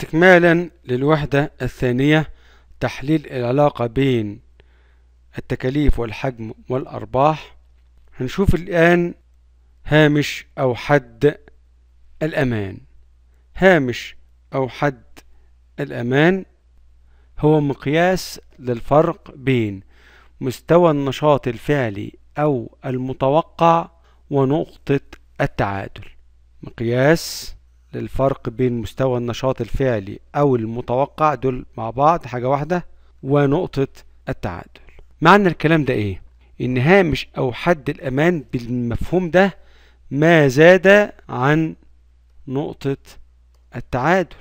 استكمالا للوحدة الثانية تحليل العلاقة بين التكاليف والحجم والأرباح هنشوف الآن هامش أو حد الأمان هامش أو حد الأمان هو مقياس للفرق بين مستوى النشاط الفعلي أو المتوقع ونقطة التعادل مقياس الفرق بين مستوى النشاط الفعلي أو المتوقع دول مع بعض حاجة واحدة ونقطة التعادل معنى الكلام ده إيه؟ إن هامش أو حد الأمان بالمفهوم ده ما زاد عن نقطة التعادل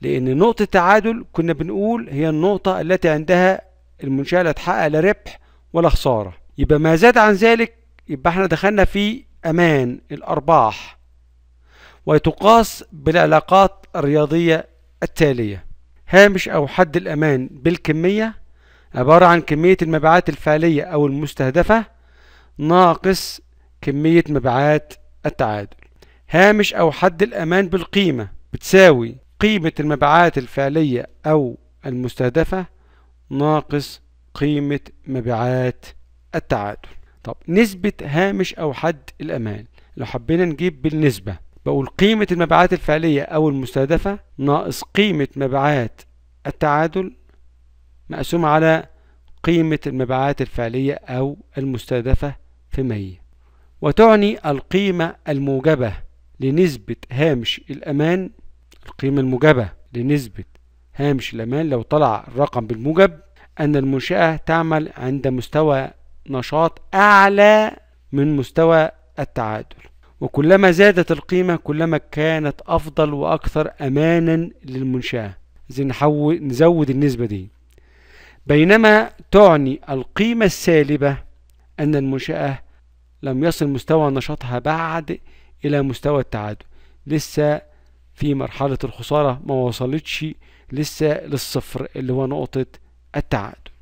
لأن نقطة التعادل كنا بنقول هي النقطة التي عندها المنشأة لا تحقق لا ربح ولا خسارة يبقى ما زاد عن ذلك يبقى احنا دخلنا في أمان الأرباح وتقاس بالعلاقات الرياضية التالية هامش أو حد الأمان بالكمية عبارة عن كمية المبيعات الفعلية أو المستهدفة ناقص كمية مبيعات التعادل هامش أو حد الأمان بالقيمة بتساوي قيمة المبيعات الفعلية أو المستهدفة ناقص قيمة مبيعات التعادل طب نسبة هامش أو حد الأمان لو حبينا نجيب بالنسبة بقول قيمة المبيعات الفعلية أو المستهدفة ناقص قيمة مبيعات التعادل مقسومة على قيمة المبيعات الفعلية أو المستهدفة في مية وتعني القيمة الموجبة لنسبة هامش الأمان القيمة الموجبة لنسبة هامش الأمان لو طلع الرقم بالموجب أن المنشأة تعمل عند مستوى نشاط أعلى من مستوى التعادل وكلما زادت القيمة كلما كانت أفضل وأكثر أمانا للمنشأة نحول نزود النسبة دي بينما تعني القيمة السالبة أن المنشأة لم يصل مستوى نشاطها بعد إلى مستوى التعادل لسه في مرحلة الخسارة ما وصلتش لسه للصفر اللي هو نقطة التعادل